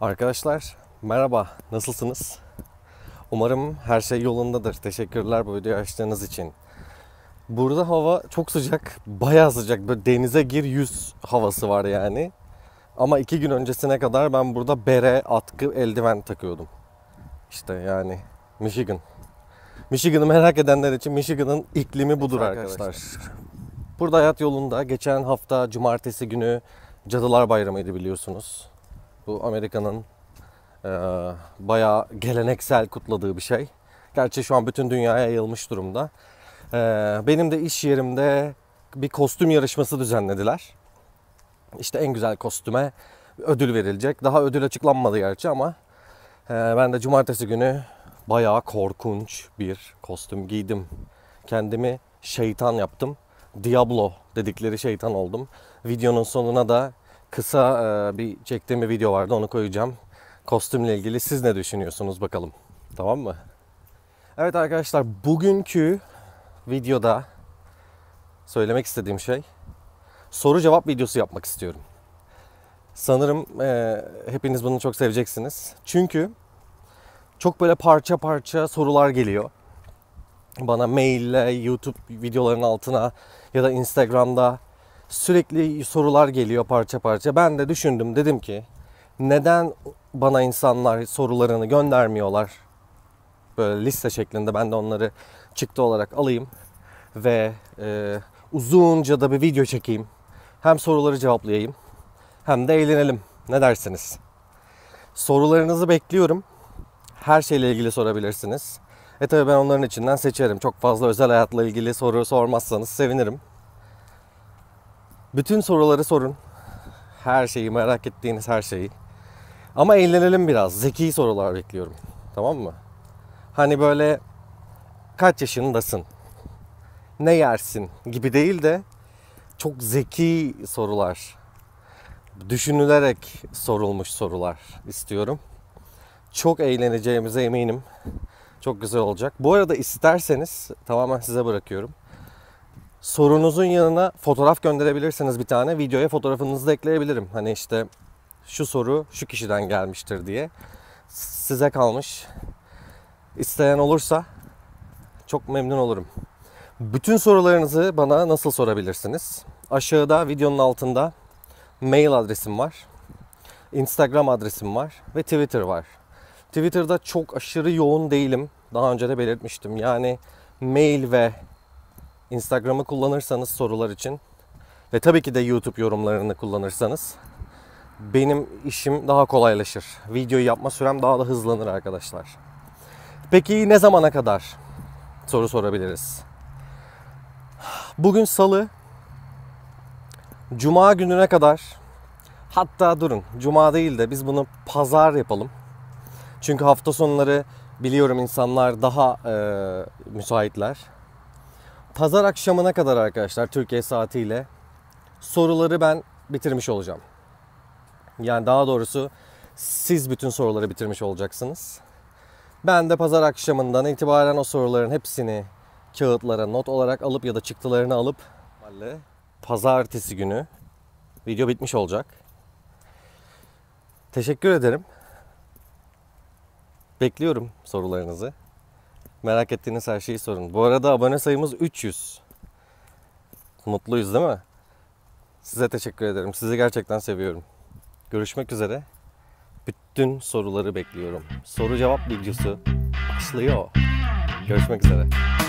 Arkadaşlar merhaba nasılsınız? Umarım her şey yolundadır. Teşekkürler bu videoyu açtığınız için. Burada hava çok sıcak. Bayağı sıcak. Böyle denize gir yüz havası var yani. Ama iki gün öncesine kadar ben burada bere, atkı, eldiven takıyordum. İşte yani Michigan. Michigan'ı merak edenler için Michigan'ın iklimi budur arkadaşlar. arkadaşlar. Burada hayat yolunda. Geçen hafta cumartesi günü Cadılar Bayramı'ydı biliyorsunuz. Bu Amerika'nın e, bayağı geleneksel kutladığı bir şey. Gerçi şu an bütün dünyaya yayılmış durumda. E, benim de iş yerimde bir kostüm yarışması düzenlediler. İşte en güzel kostüme ödül verilecek. Daha ödül açıklanmadı gerçi ama e, ben de cumartesi günü bayağı korkunç bir kostüm giydim. Kendimi şeytan yaptım. Diablo dedikleri şeytan oldum. Videonun sonuna da kısa e, bir çektiğim bir video vardı onu koyacağım. Kostümle ilgili siz ne düşünüyorsunuz bakalım. Tamam mı? Evet arkadaşlar bugünkü videoda söylemek istediğim şey soru cevap videosu yapmak istiyorum. Sanırım e, hepiniz bunu çok seveceksiniz. Çünkü çok böyle parça parça sorular geliyor. Bana maille, YouTube videoların altına ya da Instagram'da Sürekli sorular geliyor parça parça. Ben de düşündüm dedim ki neden bana insanlar sorularını göndermiyorlar? Böyle liste şeklinde ben de onları çıktı olarak alayım ve e, uzunca da bir video çekeyim. Hem soruları cevaplayayım hem de eğlenelim. Ne dersiniz? Sorularınızı bekliyorum. Her şeyle ilgili sorabilirsiniz. E tabi ben onların içinden seçerim. Çok fazla özel hayatla ilgili soru sormazsanız sevinirim. Bütün soruları sorun. Her şeyi merak ettiğiniz her şeyi. Ama eğlenelim biraz. Zeki sorular bekliyorum. Tamam mı? Hani böyle kaç yaşındasın? Ne yersin? Gibi değil de çok zeki sorular. Düşünülerek sorulmuş sorular istiyorum. Çok eğleneceğimize eminim. Çok güzel olacak. Bu arada isterseniz tamamen size bırakıyorum sorunuzun yanına fotoğraf gönderebilirsiniz bir tane. Videoya fotoğrafınızı da ekleyebilirim. Hani işte şu soru şu kişiden gelmiştir diye. Size kalmış. İsteyen olursa çok memnun olurum. Bütün sorularınızı bana nasıl sorabilirsiniz? Aşağıda videonun altında mail adresim var. Instagram adresim var ve Twitter var. Twitter'da çok aşırı yoğun değilim. Daha önce de belirtmiştim. Yani mail ve Instagram'ı kullanırsanız sorular için ve tabii ki de YouTube yorumlarını kullanırsanız benim işim daha kolaylaşır. Videoyu yapma sürem daha da hızlanır arkadaşlar. Peki ne zamana kadar soru sorabiliriz? Bugün salı. Cuma gününe kadar hatta durun cuma değil de biz bunu pazar yapalım. Çünkü hafta sonları biliyorum insanlar daha e, müsaitler. Pazar akşamına kadar arkadaşlar Türkiye saatiyle soruları ben bitirmiş olacağım. Yani daha doğrusu siz bütün soruları bitirmiş olacaksınız. Ben de pazar akşamından itibaren o soruların hepsini kağıtlara not olarak alıp ya da çıktılarını alıp pazartesi günü video bitmiş olacak. Teşekkür ederim. Bekliyorum sorularınızı. Merak ettiğiniz her şeyi sorun. Bu arada abone sayımız 300. Mutluyuz değil mi? Size teşekkür ederim. Sizi gerçekten seviyorum. Görüşmek üzere. Bütün soruları bekliyorum. Soru cevap videosu başlıyor. Görüşmek üzere.